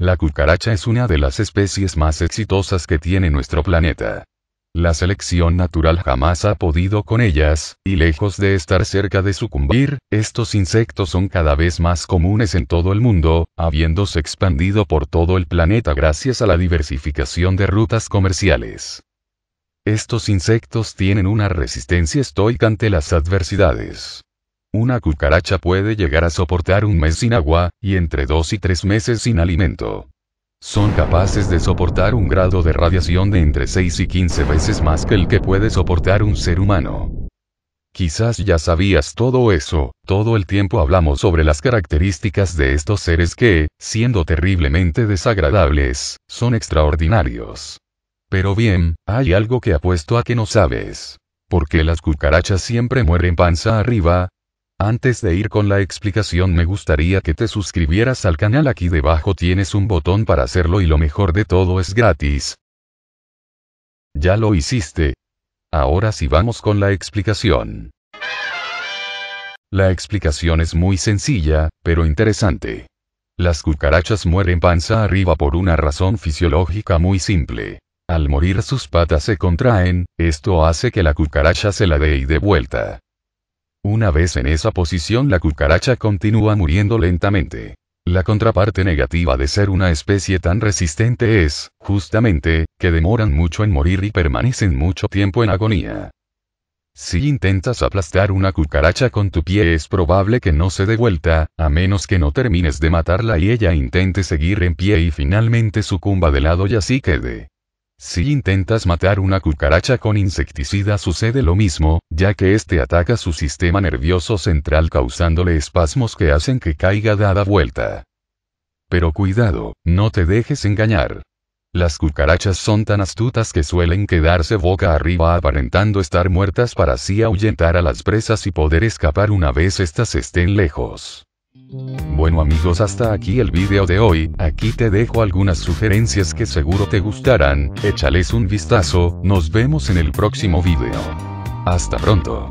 La cucaracha es una de las especies más exitosas que tiene nuestro planeta. La selección natural jamás ha podido con ellas, y lejos de estar cerca de sucumbir, estos insectos son cada vez más comunes en todo el mundo, habiéndose expandido por todo el planeta gracias a la diversificación de rutas comerciales. Estos insectos tienen una resistencia estoica ante las adversidades. Una cucaracha puede llegar a soportar un mes sin agua, y entre dos y tres meses sin alimento. Son capaces de soportar un grado de radiación de entre 6 y 15 veces más que el que puede soportar un ser humano. Quizás ya sabías todo eso, todo el tiempo hablamos sobre las características de estos seres que, siendo terriblemente desagradables, son extraordinarios. Pero bien, hay algo que apuesto a que no sabes. Porque las cucarachas siempre mueren panza arriba, antes de ir con la explicación me gustaría que te suscribieras al canal aquí debajo tienes un botón para hacerlo y lo mejor de todo es gratis. Ya lo hiciste. Ahora sí vamos con la explicación. La explicación es muy sencilla, pero interesante. Las cucarachas mueren panza arriba por una razón fisiológica muy simple. Al morir sus patas se contraen, esto hace que la cucaracha se la dé y de vuelta. Una vez en esa posición la cucaracha continúa muriendo lentamente. La contraparte negativa de ser una especie tan resistente es, justamente, que demoran mucho en morir y permanecen mucho tiempo en agonía. Si intentas aplastar una cucaracha con tu pie es probable que no se dé vuelta, a menos que no termines de matarla y ella intente seguir en pie y finalmente sucumba de lado y así quede. Si intentas matar una cucaracha con insecticida sucede lo mismo, ya que este ataca su sistema nervioso central causándole espasmos que hacen que caiga dada vuelta. Pero cuidado, no te dejes engañar. Las cucarachas son tan astutas que suelen quedarse boca arriba aparentando estar muertas para así ahuyentar a las presas y poder escapar una vez éstas estén lejos. Bueno amigos hasta aquí el vídeo de hoy, aquí te dejo algunas sugerencias que seguro te gustarán, échales un vistazo, nos vemos en el próximo vídeo. Hasta pronto.